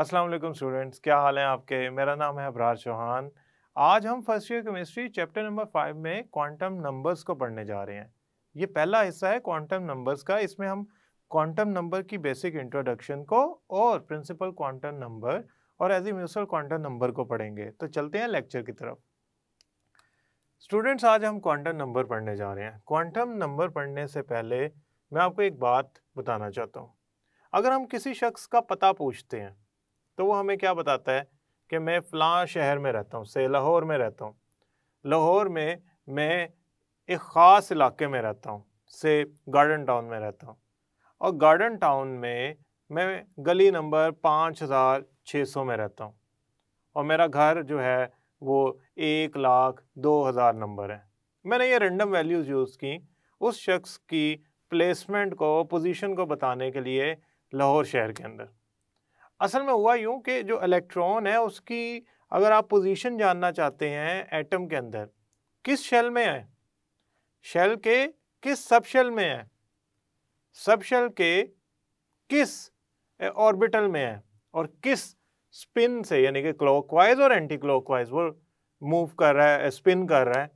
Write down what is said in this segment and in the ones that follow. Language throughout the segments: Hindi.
अस्सलाम वालेकुम स्टूडेंट्स क्या हाल हैं आपके मेरा नाम है अबरार चौहान आज हम first year chemistry chapter number five में क्वांटम नंबर्स को पढ़ने जा रहे हैं ये पहला हिस्सा है क्वांटम नंबर्स का इसमें हम क्वांटम नंबर की बेसिक इंट्रोडक्शन को और प्रिंसिपल क्वांटम नंबर और एज म्यूसल क्वांटम नंबर को पढ़ेंगे तो चलते हैं लेक्चर की तरफ स्टूडेंट्स आज हम क्वांटम नंबर पढ़ने जा रहे हैं क्वांटम नंबर पढ़ने से पहले मैं आपको एक बात बताना चाहता हूँ अगर हम किसी शख्स का पता पूछते हैं तो वो हमें क्या बताता है कि मैं फ़लाँ शहर में रहता हूँ से लाहौर में रहता हूँ लाहौर में मैं एक ख़ास इलाके में रहता हूँ से गार्डन टाउन में रहता हूँ और गार्डन टाउन में मैं गली नंबर पाँच हज़ार छः सौ में रहता हूँ और मेरा घर जो है वो एक लाख दो हज़ार नंबर है मैंने ये रेंडम वैल्यूज़ यूज़ की उस शख्स की प्लेसमेंट को पोजीशन को बताने के लिए लाहौर शहर के अंदर असल में हुआ यूँ कि जो इलेक्ट्रॉन है उसकी अगर आप पोजीशन जानना चाहते हैं एटम के अंदर किस शेल में है शेल के किस सब शेल में है सब शेल के किस ऑर्बिटल में है और किस स्पिन से यानी कि क्लॉकवाइज और एंटी क्लॉकवाइज वो मूव कर रहा है स्पिन कर रहा है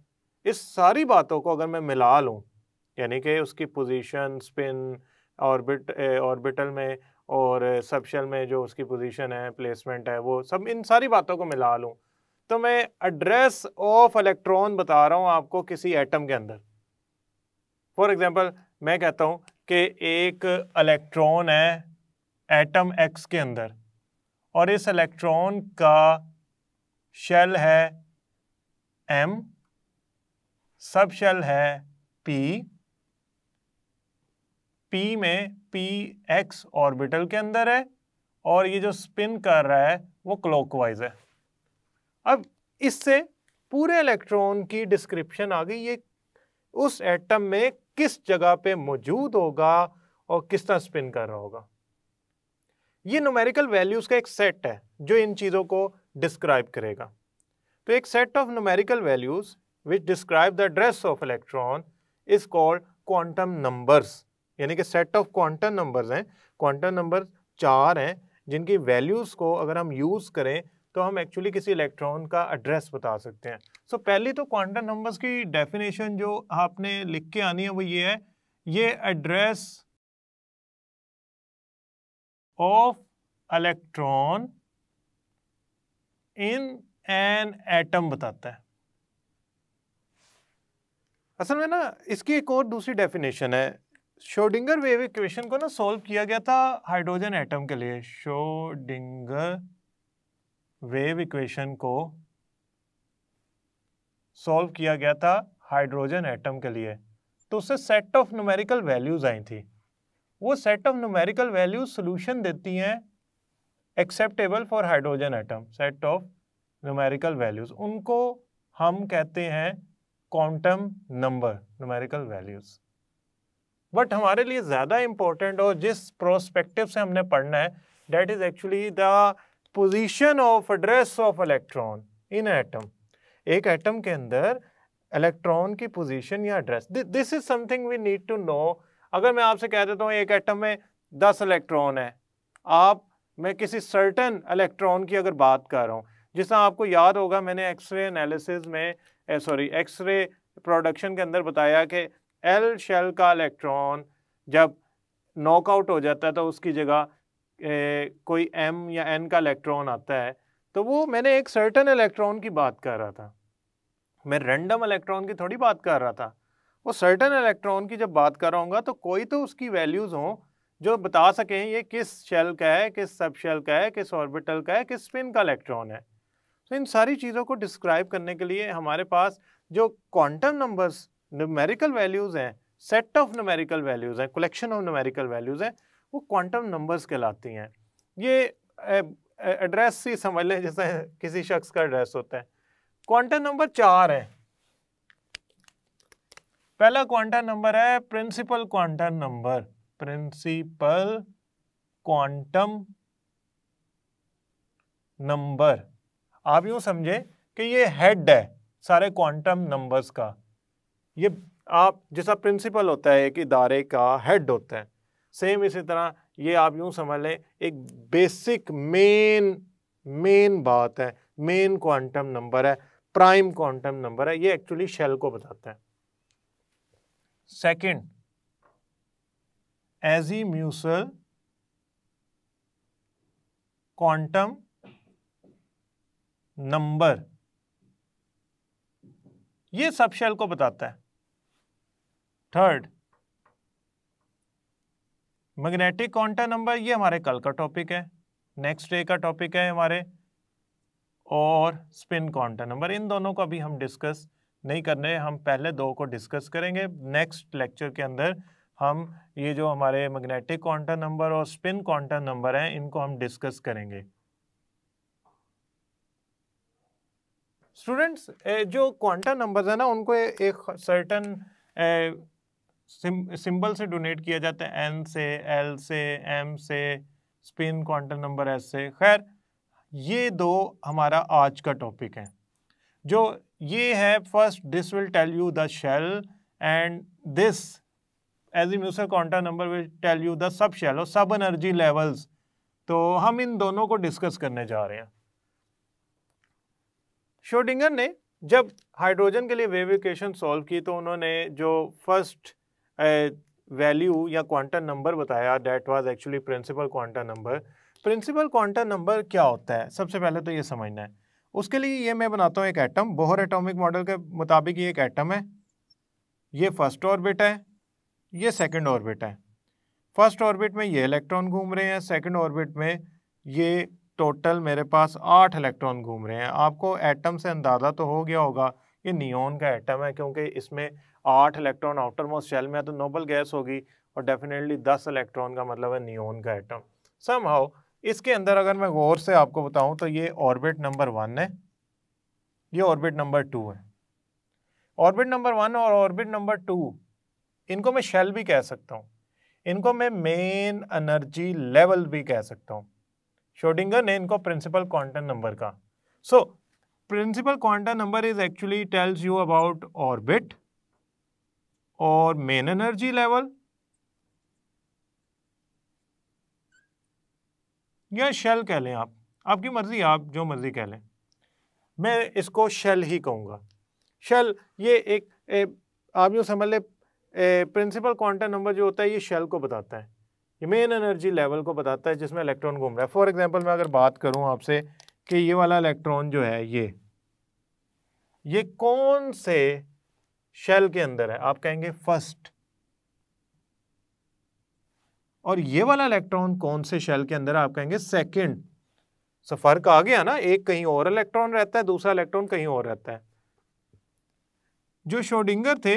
इस सारी बातों को अगर मैं मिला लूँ यानी कि उसकी पोजीशन स्पिन ऑर्बिट ऑर्बिटल में और सबशल में जो उसकी पोजीशन है प्लेसमेंट है वो सब इन सारी बातों को मिला लूँ तो मैं एड्रेस ऑफ इलेक्ट्रॉन बता रहा हूँ आपको किसी एटम के अंदर फॉर एग्जांपल मैं कहता हूँ कि एक इलेक्ट्रॉन है एटम एक्स के अंदर और इस इलेक्ट्रॉन का शेल है एम सब शेल है पी पी में पी एक्स ऑर्बिटल के अंदर है और ये जो स्पिन कर रहा है वो क्लॉकवाइज है अब इससे पूरे इलेक्ट्रॉन की डिस्क्रिप्शन आ गई ये उस एटम में किस जगह पे मौजूद होगा और किस तरह स्पिन कर रहा होगा ये नोमेरिकल वैल्यूज़ का एक सेट है जो इन चीज़ों को डिस्क्राइब करेगा तो एक set of numerical values which describe the address of electron is called quantum numbers यानी कि सेट ऑफ क्वांटम नंबर्स हैं क्वांटम नंबर चार हैं जिनकी वैल्यूज़ को अगर हम यूज़ करें तो हम एक्चुअली किसी इलेक्ट्रॉन का एड्रेस बता सकते हैं सो so, पहली तो क्वांटम नंबर्स की डेफिनेशन जो आपने लिख के आनी है वो ये है ये address of electron in an atom बताता है असल में ना इसकी एक और दूसरी डेफिनेशन है शोडिंगर वेव इक्वेशन को ना सॉल्व किया गया था हाइड्रोजन एटम के लिए शोडिंगर वेव इक्वेशन को सॉल्व किया गया था हाइड्रोजन एटम के लिए तो उससे सेट ऑफ न्यूमेरिकल वैल्यूज आई थी वो set of numerical values solution देती हैं acceptable for hydrogen atom set of numerical values उनको हम कहते हैं quantum number numerical values but हमारे लिए ज़्यादा इम्पोर्टेंट और जिस प्रोस्पेक्टिव से हमने पढ़ना है that is actually the position of address of electron in atom एक एटम के अंदर इलेक्ट्रॉन की पोजिशन या address this is something we need to know अगर मैं आपसे कह देता हूँ एक एटम में दस इलेक्ट्रॉन है आप मैं किसी सर्टन इलेक्ट्रॉन की अगर बात कर रहा हूँ जिस तरह आपको याद होगा मैंने एक्सरे एनालिसिस में सॉरी एक्सरे प्रोडक्शन के अंदर बताया कि एल शेल का इलेक्ट्रॉन जब नॉकआउट हो जाता है तो उसकी जगह कोई एम या एन का इलेक्ट्रॉन आता है तो वो मैंने एक सर्टन इलेक्ट्रॉन की बात कर रहा था मैं रैंडम इलेक्ट्रॉन की थोड़ी बात कर रहा था वो सर्टन इलेक्ट्रॉन की जब बात कर रहा हूँ तो कोई तो उसकी वैल्यूज़ हों जो बता सकें ये किस शेल का है किस सब शेल का है किस ऑर्बिटल का है किस स्पिन का इलेक्ट्रॉन है तो इन सारी चीज़ों को डिस्क्राइब करने के लिए हमारे पास जो क्वांटम नंबर्स न्यूमेरिकल वैल्यूज़ हैं सेट ऑफ न्यूमेरिकल वैल्यूज़ हैं कलेक्शन ऑफ न्यूमेरिकल वैल्यूज़ हैं वो क्वांटम नंबर्स कहलाती हैं ये एड्रेस ही समझ लें जैसे किसी शख्स का एड्रेस होता है क्वांटम नंबर चार है पहला क्वांटम नंबर है principal quantum number principal quantum number आप यूं समझे कि ये हेड है सारे क्वांटम नंबर्स का ये आप जैसा प्रिंसिपल होता है एक इदारे का हेड होता है सेम इसी तरह ये आप यूँ समझ लें एक बेसिक मेन मेन बात है मेन क्वांटम नंबर है प्राइम क्वांटम नंबर है ये एक्चुअली शेल को बताता है सेकंड म्यूसल क्वांटम नंबर ये सब शेल को बताता है थर्ड मैग्नेटिक कॉन्टा नंबर ये हमारे कल का टॉपिक है नेक्स्ट डे का टॉपिक है हमारे और स्पिन कॉन्टा नंबर इन दोनों को अभी हम डिस्कस नहीं कर रहे हम पहले दो को डिस्कस करेंगे नेक्स्ट लेक्चर के अंदर हम ये जो हमारे मैग्नेटिक क्वांटम नंबर और स्पिन क्वांटम नंबर हैं इनको हम डिस्कस करेंगे स्टूडेंट्स जो क्वांटम नंबर्स है ना उनको एक सर्टन सिंबल से डोनेट किया जाता है एन से एल से एम से स्पिन क्वांटम नंबर एस से खैर ये दो हमारा आज का टॉपिक है जो ये है first this will tell you the shell and this azimuthal quantum number will tell you the sub shell और सब एनर्जी लेवल्स तो हम इन दोनों को डिस्कस करने जा रहे हैं शोडिंगर ने जब हाइड्रोजन के लिए वेविकेशन सॉल्व की तो उन्होंने जो फर्स्ट वैल्यू या क्वांटम नंबर बताया that was actually principal quantum number principal quantum number क्या होता है सबसे पहले तो ये समझना है उसके लिए ये मैं बनाता हूँ एक एटम बोहर एटॉमिक मॉडल के मुताबिक ये एक एटम है ये फर्स्ट ऑर्बिट है ये सेकंड ऑर्बिट है फर्स्ट ऑर्बिट में ये इलेक्ट्रॉन घूम रहे हैं सेकंड ऑर्बिट में ये टोटल मेरे पास आठ इलेक्ट्रॉन घूम रहे हैं आपको एटम से अंदाज़ा तो हो गया होगा ये नियोन का एटम है क्योंकि इसमें आठ इलेक्ट्रॉन आउटर मोस्ट शेल में है तो नोबल गैस होगी और डेफिनेटली दस इलेक्ट्रॉन का मतलब है नियोन का एटम सम हाउ इसके अंदर अगर मैं गौर से आपको बताऊं तो ये ऑर्बिट नंबर वन है ये ऑर्बिट नंबर टू है ऑर्बिट नंबर वन और ऑर्बिट नंबर टू इनको मैं शेल भी कह सकता हूँ इनको मैं मेन एनर्जी लेवल भी कह सकता हूँ शोडिंगर ने इनको प्रिंसिपल क्वांटम नंबर का so principal quantum number is actually tells you about orbit और मेन एनर्जी लेवल या शेल कह लें आप आपकी मर्जी आप जो मर्जी कह लें मैं इसको शेल ही कहूँगा शेल ये एक ए, आप यूँ समझ ले प्रिंसिपल क्वांटम नंबर जो होता है ये शेल को बताता है ये मेन एनर्जी लेवल को बताता है जिसमें इलेक्ट्रॉन घूम रहा है फॉर एग्जांपल मैं अगर बात करूँ आपसे कि ये वाला इलेक्ट्रॉन जो है ये ये कौन से शेल के अंदर है आप कहेंगे फर्स्ट और ये वाला इलेक्ट्रॉन कौन से शेल के अंदर है आप कहेंगे सेकंड सो फर्क आ गया ना एक कहीं और इलेक्ट्रॉन रहता है दूसरा इलेक्ट्रॉन कहीं और रहता है जो शोडिंगर थे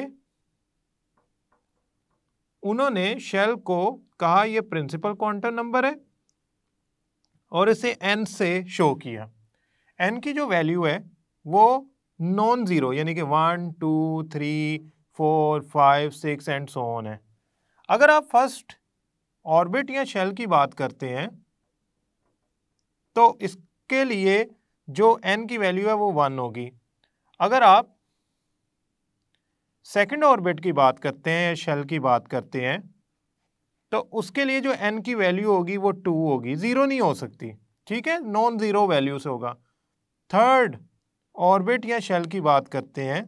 उन्होंने शेल को कहा यह प्रिंसिपल क्वांटम नंबर है और इसे एन से शो किया एन की जो वैल्यू है वो नॉन ज़ीरो यानी कि one two three four five six and so on है अगर आप फर्स्ट ऑर्बिट या शेल की बात करते हैं तो इसके लिए जो एन की वैल्यू है वो वन होगी अगर आप सेकंड ऑर्बिट की बात करते हैं या शेल की बात करते हैं तो उसके लिए जो एन की वैल्यू होगी वो टू होगी ज़ीरो नहीं हो सकती ठीक है नॉन ज़ीरो वैल्यू से होगा थर्ड ऑर्बिट या शेल की बात करते हैं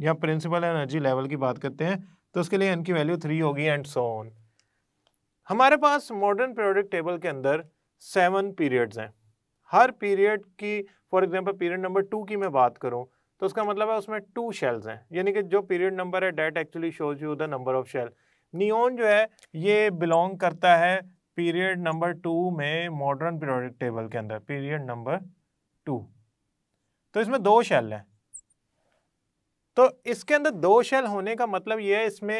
या प्रिंसिपल एनर्जी लेवल की बात करते हैं तो उसके लिए एन की वैल्यू थ्री होगी एंड सो ऑन हमारे पास मॉडर्न पीरियोडिक टेबल के अंदर सेवन पीरियड्स हैं हर पीरियड की for example period number two की मैं बात करूँ तो उसका मतलब है उसमें टू शेल्स हैं यानी कि जो पीरियड नंबर है that actually shows you the number of shell neon जो है ये बिलोंग करता है पीरियड नंबर टू में मॉडर्न पीरियोडिक टेबल के अंदर पीरियड नंबर टू तो इसमें दो शेल हैं तो इसके अंदर दो शेल होने का मतलब ये है इसमें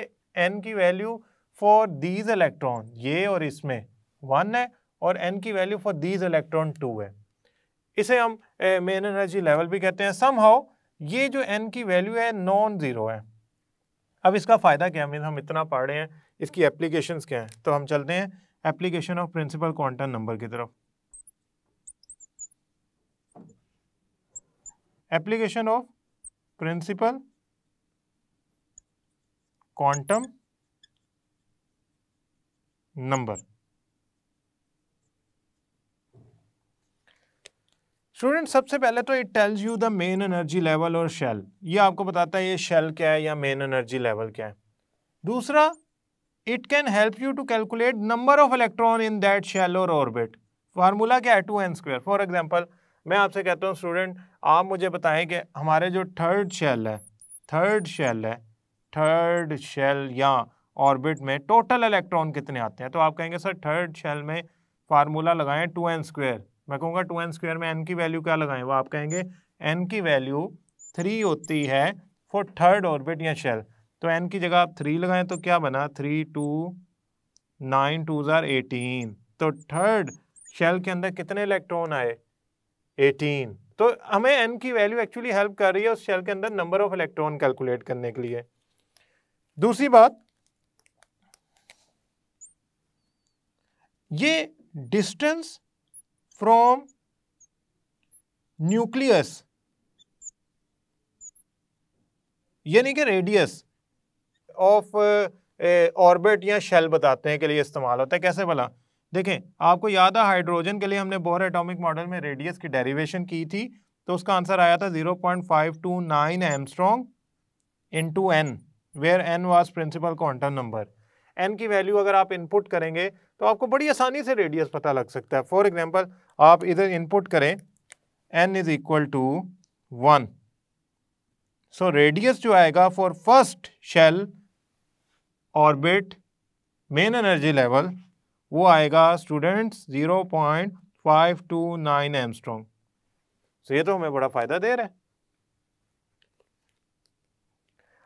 एन की वैल्यू फॉर दीज इलेक्ट्रॉन ये और इसमें वन है और एन की value for these electron two है इसे हम मेन एनर्जी लेवल भी कहते हैं सम हाउ ये जो एन की वैल्यू है नॉन ज़ीरो है अब इसका फ़ायदा क्या है हम इतना पढ़ रहे हैं इसकी एप्लीकेशंस क्या हैं तो हम चलते हैं application of principal quantum number की तरफ application of principal quantum number student सबसे पहले तो it tells you the main energy level और शेल ये आपको बताता है ये शेल क्या है या मेन एनर्जी लेवल क्या है दूसरा it can help you to calculate number of electron in that shell और ऑर्बिट फार्मूला क्या है two N square for example मैं आपसे कहता हूँ स्टूडेंट आप मुझे बताएं कि हमारे जो थर्ड शेल है थर्ड शेल है थर्ड शेल या ऑर्बिट में टोटल इलेक्ट्रॉन कितने आते हैं तो आप कहेंगे सर थर्ड शेल में फार्मूला लगाएं टू एन स्क्वेयर मैं कहूँगा टू एन स्क्वेयर में एन की वैल्यू क्या लगाएं वो आप कहेंगे एन की वैल्यू थ्री होती है फॉर थर्ड ऑर्बिट या शेल तो एन की जगह आप थ्री लगाएं तो क्या बना three two nine twos are eighteen तो थर्ड शेल के अंदर कितने इलेक्ट्रॉन आए एटीन तो हमें एन की वैल्यू एक्चुअली हेल्प कर रही है उस शेल के अंदर नंबर ऑफ इलेक्ट्रॉन कैलकुलेट करने के लिए दूसरी बात ये डिस्टेंस फ्रॉम न्यूक्लियस यानी कि रेडियस ऑफ ऑर्बिट या शेल बताते हैं के लिए इस्तेमाल होता है कैसे भला देखें आपको याद है हाइड्रोजन के लिए हमने बोर एटॉमिक मॉडल में रेडियस की डेरिवेशन की थी तो उसका आंसर आया था 0.529 point five two nine angstrom into N where N was principal quantum number N की वैल्यू अगर आप इनपुट करेंगे तो आपको बड़ी आसानी से रेडियस पता लग सकता है फॉर एग्जाम्पल आप इधर इनपुट करें N is equal to one so radius जो आएगा for first shell orbit main energy level वो आएगा students zero point five two nine angstrom so ये तो हमें बड़ा फ़ायदा दे रहा है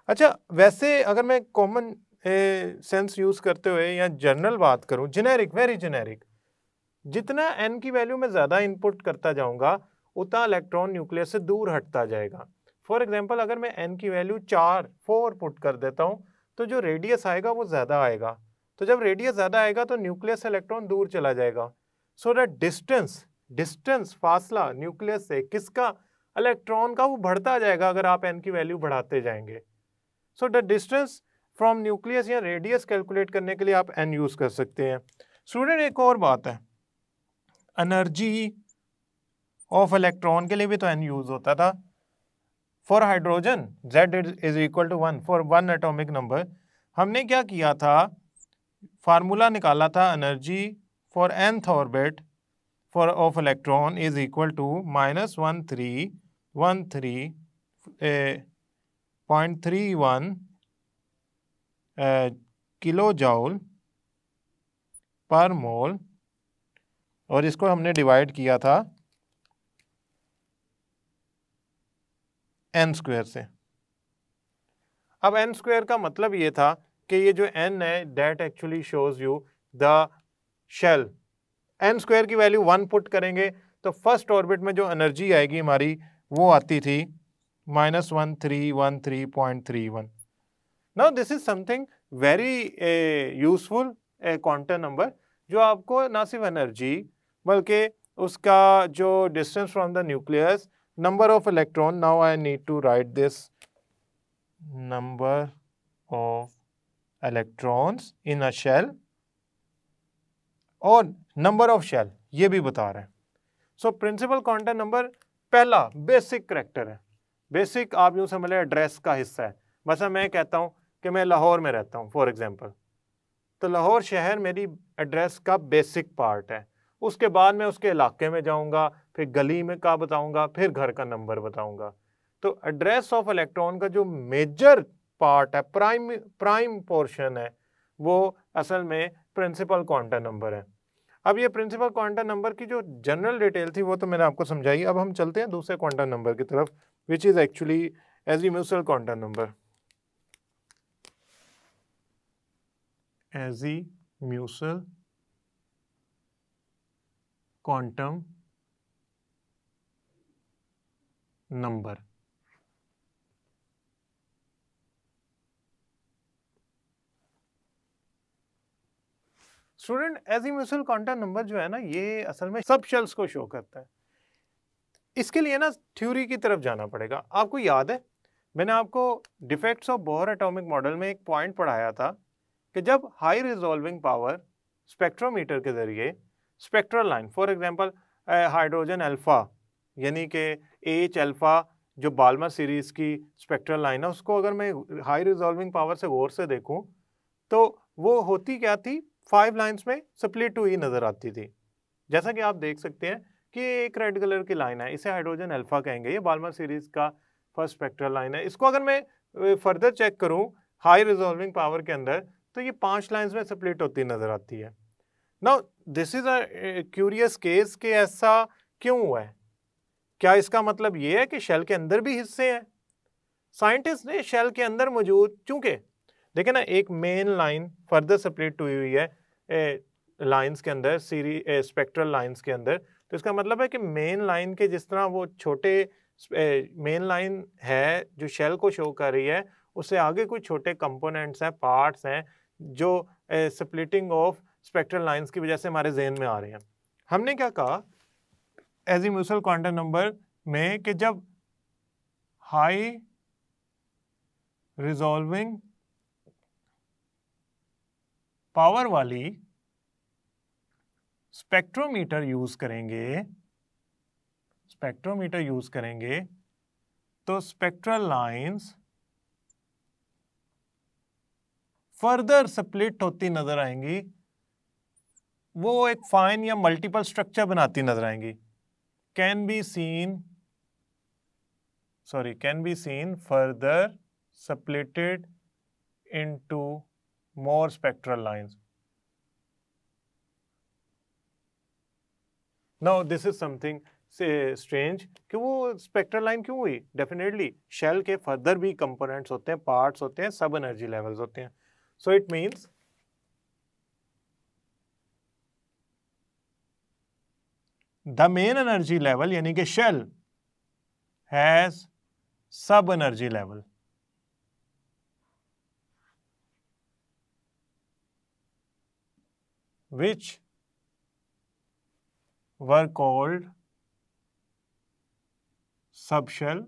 अच्छा वैसे अगर मैं कॉमन सेंस यूज़ करते हुए या जनरल बात करूँ जेनेरिक वेरी जेनेरिक जितना एन की वैल्यू में ज़्यादा इनपुट करता जाऊँगा उतना इलेक्ट्रॉन न्यूक्लियस से दूर हटता जाएगा फॉर एग्जाम्पल अगर मैं एन की वैल्यू चार फोर पुट कर देता हूँ तो जो रेडियस आएगा वो ज़्यादा आएगा तो जब रेडियस ज़्यादा आएगा तो न्यूक्लियस इलेक्ट्रॉन दूर चला जाएगा सो द डिस्टेंस डिस्टेंस फासला न्यूक्लियस से किसका इलेक्ट्रॉन का वो बढ़ता जाएगा अगर आप एन की वैल्यू बढ़ाते जाएंगे so the distance from nucleus या रेडियस कैलकुलेट करने के लिए आप एन यूज़ कर सकते हैं स्टूडेंट एक और बात है एनर्जी ऑफ इलेक्ट्रॉन के लिए भी तो एन यूज़ होता था for hydrogen Z is equal to one for one atomic number हमने क्या किया था फार्मूला निकाला था energy for nth orbit for of electron is equal to minus one three one three point three one kilo joule per mole और इसको हमने डिवाइड किया था एन स्क्वायर से अब एन स्क्वायर का मतलब ये था कि ये जो एन है that actually shows you the shell n square की वैल्यू वन पुट करेंगे तो फर्स्ट ऑर्बिट में जो एनर्जी आएगी हमारी वो आती थी minus one three one three point three one now this is something very useful quantum number जो आपको ना सिर्फ एनर्जी बल्कि उसका जो distance from the nucleus number of electron now I need to write this number of electrons in a shell और नंबर ऑफ शेल ये भी बता रहे हैं सो प्रिंसिपल कॉन्टेंट नंबर पहला बेसिक करेक्टर है बेसिक आप यूँ समझ लें एड्रेस का हिस्सा है बस मैं कहता हूँ कि मैं लाहौर में रहता हूँ फॉर एग्ज़ाम्पल तो लाहौर शहर मेरी एड्रेस का बेसिक पार्ट है उसके बाद मैं उसके इलाके में जाऊँगा फिर गली में का बताऊँगा फिर घर का नंबर बताऊँगा तो एड्रेस ऑफ इलेक्ट्रॉन का जो मेजर पार्ट है प्राइम प्राइम पोर्शन है वो असल में प्रिंसिपल क्वांटम नंबर है अब ये प्रिंसिपल क्वांटम नंबर की जो जनरल डिटेल थी वो तो मैंने आपको समझाई अब हम चलते हैं दूसरे क्वांटम नंबर की तरफ which is actually az azimuthal quantum number azimuthal quantum number student azimuthal quantum number जो है ना ये असल में सब शेल्स को शो करता है इसके लिए ना थ्योरी की तरफ जाना पड़ेगा आपको याद है मैंने आपको defects of Bohr atomic model में एक पॉइंट पढ़ाया था कि जब हाई रिजॉल्विंग पावर स्पेक्ट्रोमीटर के ज़रिए spectral line for example hydrogen alpha यानी कि एच अल्फ़ा जो बालमा सीरीज़ की स्पेक्ट्रल लाइन है उसको अगर मैं हाई रिजॉल्विंग पावर से गौर से देखूँ तो वो होती क्या थी फाइव लाइंस में स्प्लिट हुई नज़र आती थी जैसा कि आप देख सकते हैं कि एक रेड कलर की लाइन है इसे हाइड्रोजन अल्फ़ा कहेंगे ये बालमर सीरीज़ का फर्स्ट स्पेक्ट्रल लाइन है इसको अगर मैं फर्दर चेक करूँ हाई रिजॉल्विंग पावर के अंदर तो ये पाँच लाइन्स में स्प्लिट होती नज़र आती है ना this is a curious case कि ऐसा क्यों हुआ है क्या इसका मतलब ये है कि शेल के अंदर भी हिस्से हैं साइंटिस्ट ने शेल के अंदर मौजूद चूँकि देखिए ना एक मेन लाइन फर्दर सेपरेट हुई हुई है लाइंस के अंदर सीरी स्पेक्ट्रल लाइंस के अंदर तो इसका मतलब है कि मेन लाइन के जिस तरह वो छोटे मेन लाइन है जो शेल को शो कर रही है उससे आगे कुछ छोटे कंपोनेंट्स हैं पार्ट्स हैं जो स्प्लिटिंग ऑफ स्पेक्ट्रल लाइंस की वजह से हमारे जहन में आ रहे हैं हमने क्या कहा azimuthal quantum number में कि जब हाई रिजॉल्विंग पावर वाली स्पेक्ट्रोमीटर यूज करेंगे स्पेक्ट्रोमीटर यूज करेंगे तो स्पेक्ट्रल लाइंस फर्दर स्प्लिट होती नजर आएंगी वो एक फाइन या मल्टीपल स्ट्रक्चर बनाती नजर आएंगी can be seen sorry can be seen further splitted into more spectral lines. Now this is something से स्ट्रेंज कि वो स्पेक्ट्रल लाइन क्यों हुई डेफिनेटली शेल के फर्दर भी कंपोनेंट्स होते हैं पार्ट्स होते हैं सब एनर्जी लेवल्स होते हैं so it means the main energy level यानी कि shell has sub energy level which were called subshell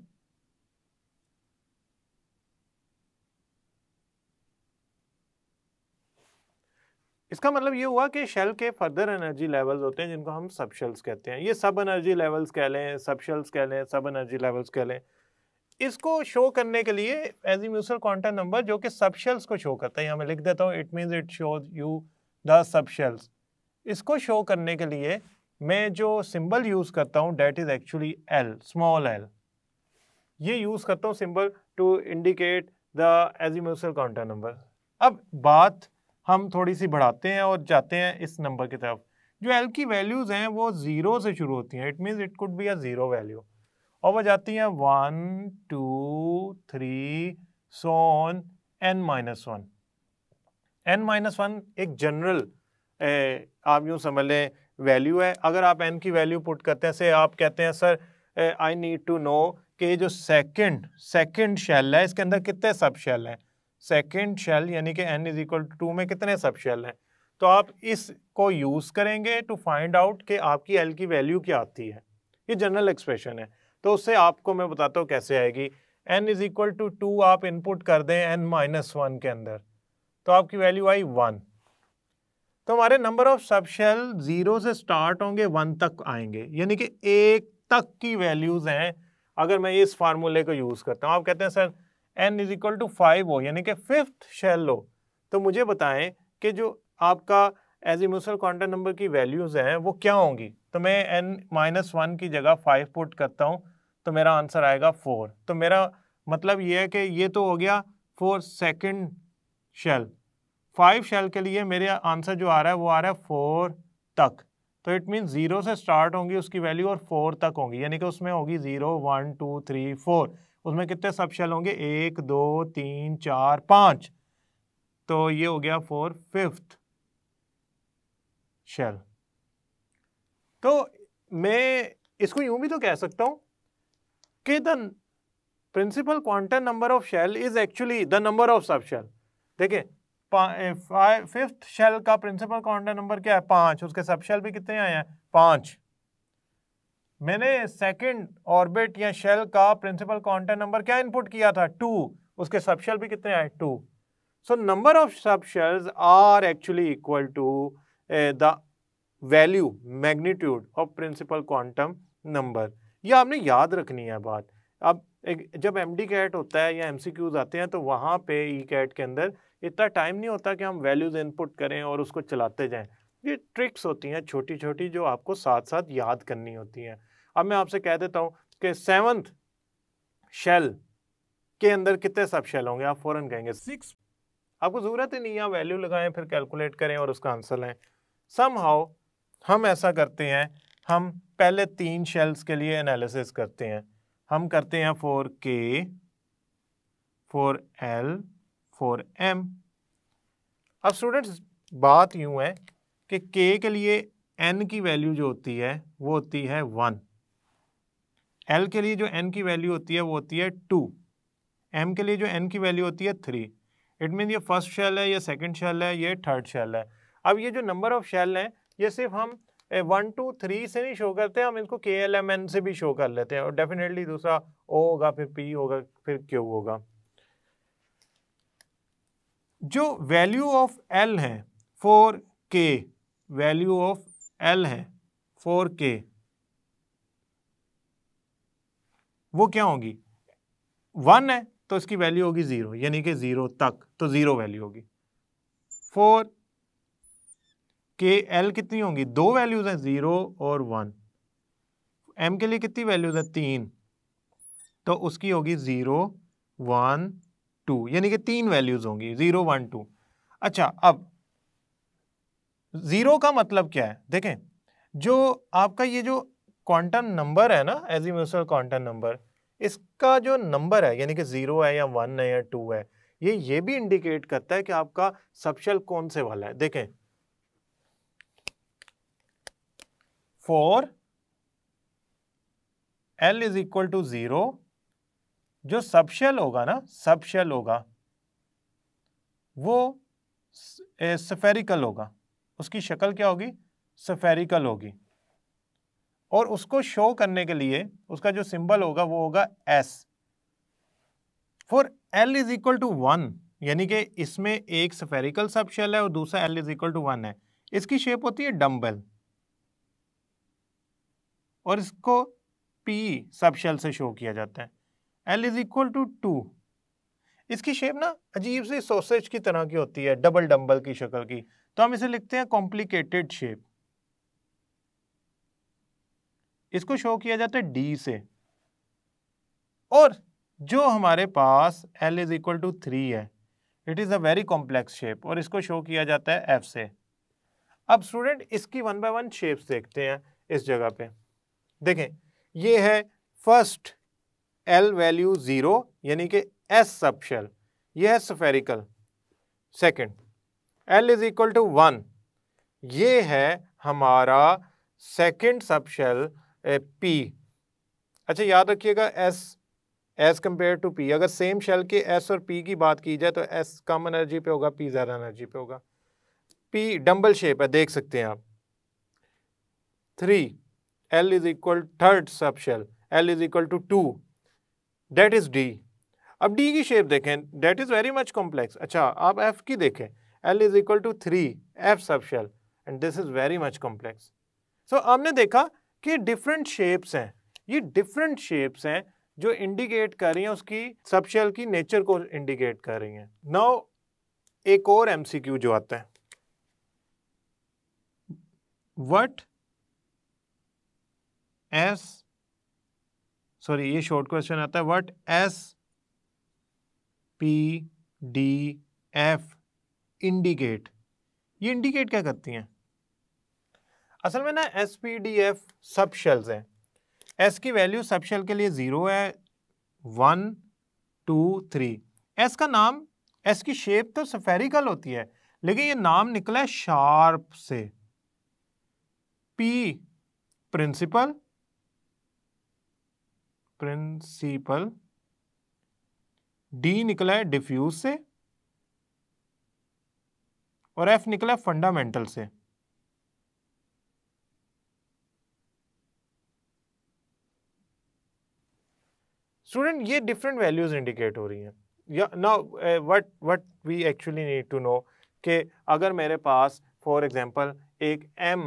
इसका मतलब ये हुआ कि शेल के फर्दर एनर्जी लेवल्स होते हैं जिनको हम सब शेल्स कहते हैं ये सब एनर्जी लेवल्स कह लें सब शेल्स कह लें सब एनर्जी लेवल्स कह लें इसको शो करने के लिए एज म्यूसल क्वांटम नंबर जो कि सब शेल्स को शो करता है यहाँ मैं लिख देता हूँ it means it shows you the sub shells इसको शो करने के लिए मैं जो सिंबल यूज़ करता हूँ that is actually l small l ये यूज़ करता हूँ symbol to indicate the azimuthal quantum number अब बात हम थोड़ी सी बढ़ाते हैं और जाते हैं इस नंबर की तरफ जो एल की वैल्यूज़ हैं वो ज़ीरो से शुरू होती हैं it means it could be a zero value और वो जाती हैं one two three so on n minus one n minus one एक जनरल आप यूँ समझ लें वैल्यू है अगर आप एन की वैल्यू पुट करते हैं से आप कहते हैं sir I need to know कि ये जो सेकंड सेकंड शेल है इसके अंदर कितने सब शेल हैं सेकंड शेल यानी कि n is equal to two में कितने सब शेल हैं तो आप इसको यूज़ करेंगे टू फाइंड आउट कि आपकी एल की वैल्यू क्या आती है ये जनरल एक्सप्रेशन है तो उससे आपको मैं बताता हूँ कैसे आएगी n is equal to two आप इनपुट कर दें एन माइनस वन के अंदर तो आपकी वैल्यू आई वन तो हमारे number of sub shell zero से स्टार्ट होंगे वन तक आएंगे यानी कि एक तक की वैल्यूज़ हैं अगर मैं इस फार्मूले को यूज़ करता हूँ आप कहते हैं sir n is equal to five हो यानी कि फिफ्थ शेल हो तो मुझे बताएं कि जो आपका azimuthal quantum number की वैल्यूज़ हैं वो क्या होंगी तो मैं एन माइनस वन की जगह फाइव पुट करता हूँ तो मेरा आंसर आएगा फोर तो मेरा मतलब ये है कि ये तो हो गया four second shell five shell के लिए मेरे आंसर जो आ रहा है वो आ रहा है फोर तक तो इट मीन ज़ीरो से स्टार्ट होंगी उसकी वैल्यू और फोर तक होंगी यानी कि उसमें होगी zero one two three four उसमें कितने सब शेल होंगे एक दो तीन चार पाँच तो ये हो गया फोर फिफ्थ शेल तो मैं इसको यूं भी तो कह सकता हूं कि the principal quantum number of shell is actually the number of sub shell ठीक है फिफ्थ शेल का प्रिंसिपल काउंटर नंबर क्या है पांच उसके सब शेल भी कितने आए हैं पांच मैंने सेकंड ऑर्बिट या शेल का प्रिंसिपल काउंटर नंबर क्या इनपुट किया था टू उसके सब शेल भी कितने आए two so number of sub shells are actually equal to the value magnitude of principal quantum number यह आपने याद रखनी है बात अब एक जब एम डी कैट होता है या एम सी क्यूज आते हैं तो वहाँ पे ई e कैट के अंदर इतना टाइम नहीं होता कि हम वैल्यूज़ इनपुट करें और उसको चलाते जाएं ये ट्रिक्स होती हैं छोटी छोटी जो आपको साथ साथ याद करनी होती हैं अब मैं आपसे कह देता हूँ कि सेवन्थ शेल के अंदर कितने सब शेल होंगे आप फ़ौरन कहेंगे सिक्स आपको ज़रूरत ही नहीं है वैल्यू लगाएं फिर कैलकुलेट करें और उसका आंसर लें सम हाउ हम ऐसा करते हैं हम पहले तीन शेल्स के लिए एनालिसिस करते हैं हम करते हैं फोर के फोर एल फोर एम अब स्टूडेंट्स बात यूं है कि के के लिए एन की वैल्यू जो होती है वो होती है वन एल के लिए जो एन की वैल्यू होती है वो होती है टू एम के लिए जो एन की वैल्यू होती है थ्री इट मीन ये फर्स्ट शेल है ये सेकंड शेल है ये थर्ड शेल है अब ये जो नंबर ऑफ शेल हैं ये सिर्फ हम वन टू थ्री से नहीं शो करते हम इनको के एल एम एन से भी शो कर लेते हैं और डेफिनेटली दूसरा ओ होगा फिर पी होगा फिर क्यू होगा जो वैल्यू ऑफ एल है फोर के वैल्यू ऑफ एल है फोर के वो क्या होगी वन है तो इसकी वैल्यू होगी ज़ीरो यानी कि ज़ीरो तक तो ज़ीरो वैल्यू होगी फोर के एल कितनी होंगी दो वैल्यूज़ हैं ज़ीरो और वन एम के लिए कितनी वैल्यूज़ हैं तीन तो उसकी होगी ज़ीरो वन टू यानी कि तीन वैल्यूज होंगी जीरो वन टू अच्छा अब जीरो का मतलब क्या है देखें जो आपका ये जो क्वांटम नंबर है ना एज यूनिवर्सल क्वांटम नंबर इसका जो नंबर है यानी कि जीरो है या वन है या टू है ये ये भी इंडिकेट करता है कि आपका सबशेल कौन से वाला है देखें four l is equal to zero जो सबशेल होगा ना सबशेल होगा वो सफेरिकल होगा उसकी शक्ल क्या होगी सफेरिकल होगी और उसको शो करने के लिए उसका जो सिंबल होगा वो होगा s for l is equal to one यानी कि इसमें एक सफेरिकल सबशेल है और दूसरा l is equal to one है इसकी शेप होती है डम्बल और इसको पी सबशेल से शो किया जाता है l is equal to two इसकी शेप ना अजीब सी सोसेज की तरह की होती है डबल डम्बल की शक्ल की तो हम इसे लिखते हैं कॉम्प्लिकेटेड शेप इसको शो किया जाता है डी से और जो हमारे पास l is equal to three है it is a very complex shape और इसको शो किया जाता है एफ से अब स्टूडेंट इसकी वन बाय वन शेप्स देखते हैं इस जगह पे देखें ये है फर्स्ट एल वैल्यू ज़ीरो यानी कि एस सब शेल यह है spherical second l is equal to one ये है हमारा सेकेंड सब शेल पी अच्छा याद रखिएगा s as compare to p अगर सेम शेल के एस और पी की बात की जाए तो एस कम एनर्जी पे होगा पी ज़्यादा एनर्जी पे होगा पी डम्बल शेप है देख सकते हैं आप three l is equal third sub shell l is equal to two that is d अब डी की शेप देखें that is very much complex अच्छा आप एफ की देखें l is equal to three f subshell and this is very much complex so आपने देखा कि डिफरेंट शेप्स हैं ये डिफरेंट शेप्स हैं जो इंडिकेट कर रही हैं उसकी सबशेल की नेचर को इंडिकेट कर रही हैं नौ एक और एम जो आता है वट एस सॉरी ये शॉर्ट क्वेश्चन आता है what s p d f indicate ये इंडिकेट क्या करती हैं असल में ना s p d f sub shells हैं एस की वैल्यू सब शेल के लिए ज़ीरो है वन टू थ्री एस का नाम एस की शेप तो सफेरिकल होती है लेकिन ये नाम निकला है शार्प से पी प्रिंसिपल प्रिंसिपल डी निकला है डिफ्यूज से और एफ निकला है फंडामेंटल से स्टूडेंट ये डिफरेंट वैल्यूज इंडिकेट हो रही हैं या ना what what we actually need to know कि अगर मेरे पास फॉर एग्जांपल एक एम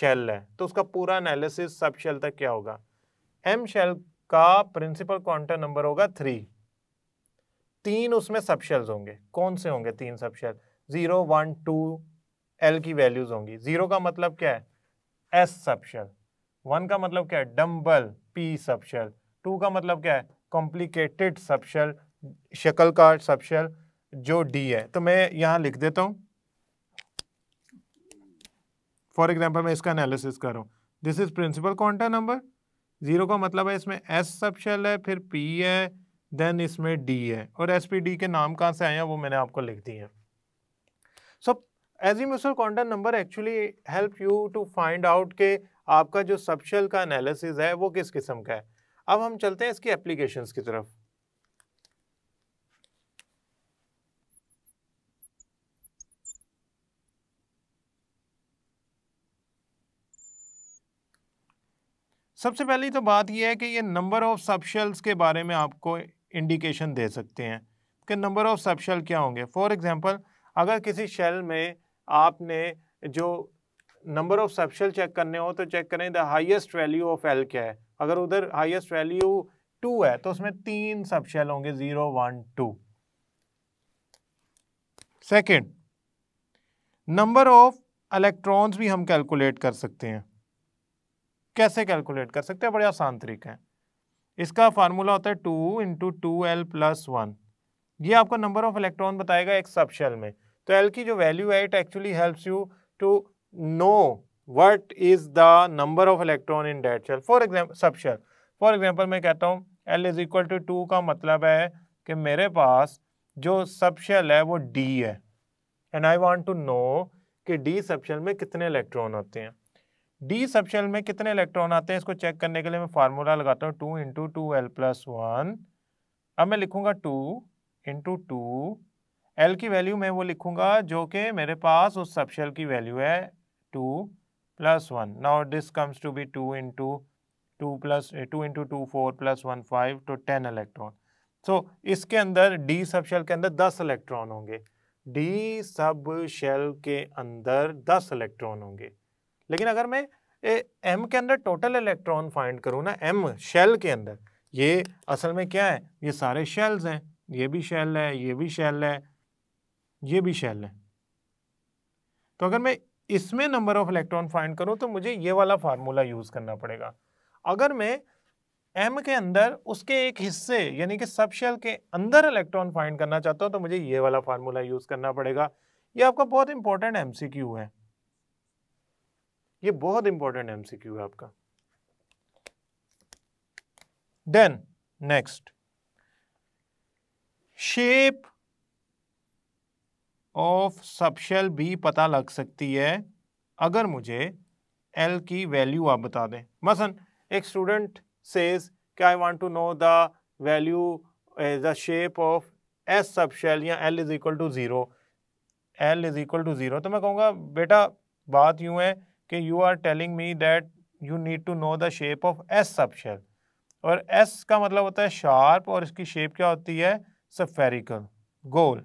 शेल है तो उसका पूरा एनालिसिस सब शेल तक क्या होगा एम शेल का प्रिंसिपल क्वांटम नंबर होगा थ्री तीन उसमें सबशेल्स होंगे कौन से होंगे तीन subshell zero one two l की वैल्यूज होंगी जीरो का मतलब क्या है एस सबशेल वन का मतलब क्या है डम्बल पी सबशेल टू का मतलब क्या है कॉम्प्लिकेटेड सबशेल शक्ल का सबशेल जो डी है तो मैं यहाँ लिख देता हूँ फॉर एग्जाम्पल मैं इसका एनालिसिस करूं this is principal quantum number zero का मतलब है इसमें एस सब शेल है फिर पी है देन इसमें डी है और एस पी डी के नाम कहाँ से आए हैं वो मैंने आपको लिख दिए हैं so azimuthal quantum number actually help you to find out के आपका जो सबशेल का एनालिसिस है वो किस किस्म का है अब हम चलते हैं इसकी एप्लीकेशंस की तरफ सबसे पहली तो बात यह है कि ये नंबर ऑफ सबशेल्स के बारे में आपको इंडिकेशन दे सकते हैं कि नंबर ऑफ सबशेल क्या होंगे फॉर एग्ज़ाम्पल अगर किसी शेल में आपने जो नंबर ऑफ सबशेल चेक करने हो तो चेक करें the highest value of l क्या है अगर उधर हाईएस्ट वैल्यू टू है तो उसमें तीन सबशेल होंगे zero one two second number of electrons भी हम कैलकुलेट कर सकते हैं कैसे कैलकुलेट कर सकते हैं बड़े आसान तरीके है इसका फार्मूला होता है two into two l plus one ये आपको नंबर ऑफ इलेक्ट्रॉन बताएगा एक सबशेल में तो एल की जो वैल्यू है it actually helps you to know what is the number of electron in that shell for example subshell for example मैं कहता हूँ l is equal to two का मतलब है कि मेरे पास जो सबशेल है वो डी है and I want to know कि डी सबशेल में कितने इलेक्ट्रॉन होते हैं डी सबशेल में कितने इलेक्ट्रॉन आते हैं इसको चेक करने के लिए मैं फार्मूला लगाता हूँ two into two l plus one अब मैं लिखूँगा टू इंटू टू एल की वैल्यू मैं वो लिखूंगा जो कि मेरे पास उस सबशेल की वैल्यू है two plus one now this comes to be two into two plus two into two four plus one five तो टेन इलेक्ट्रॉन सो इसके अंदर डी शेल के अंदर दस इलेक्ट्रॉन होंगे डी सब शेल के अंदर दस इलेक्ट्रॉन होंगे लेकिन अगर मैं एम के अंदर टोटल इलेक्ट्रॉन फाइंड करूँ ना एम शेल के अंदर ये असल में क्या है ये सारे शेल्स हैं ये भी शेल है ये भी शेल है ये भी शेल है तो अगर मैं इसमें नंबर ऑफ इलेक्ट्रॉन फाइंड करूँ तो मुझे ये वाला फार्मूला यूज़ करना पड़ेगा अगर मैं एम के अंदर उसके एक हिस्से यानी कि सब शेल के अंदर इलेक्ट्रॉन फाइंड करना चाहता हूँ तो मुझे ये वाला फार्मूला यूज़ करना पड़ेगा ये आपका बहुत इंपॉर्टेंट एम है ये बहुत इंपॉर्टेंट एमसीक्यू है आपका then next shape of subshell भी पता लग सकती है अगर मुझे एल की वैल्यू आप बता दें मसन एक स्टूडेंट सेज कि I want to know the value the shape of s subshell या l is equal to zero l is equal to zero तो मैं कहूँगा बेटा बात यूँ है कि you are telling me that you need to know the shape of s sub shell और एस का मतलब होता है शार्प और इसकी शेप क्या होती है सफेरिकल गोल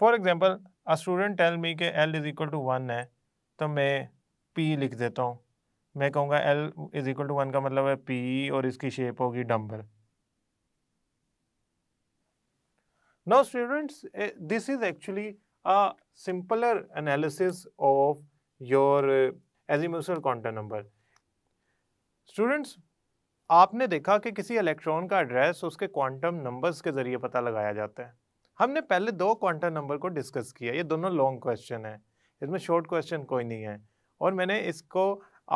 for example a student tell me के l is equal to one है तो मैं पी लिख देता हूँ मैं कहूँगा l is equal to one का मतलब है पी और इसकी शेप होगी dumbbell no students this is actually a simpler analysis of your uh, azimuthal quantum number. Students, आपने देखा कि किसी इलेक्ट्रॉन का एड्रेस उसके क्वांटम नंबर्स के ज़रिए पता लगाया जाता है हमने पहले दो क्वांटम नंबर को डिस्कस किया ये दोनों लॉन्ग क्वेश्चन है इसमें शॉर्ट क्वेश्चन कोई नहीं है और मैंने इसको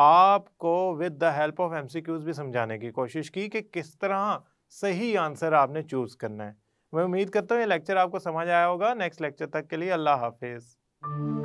आपको with the help of MCQs भी समझाने की कोशिश की कि किस तरह सही आंसर आपने चूज़ करना है मैं उम्मीद करता हूँ ये लेक्चर आपको समझ आया होगा नेक्स्ट लेक्चर तक के लिए अल्लाह हाफिज़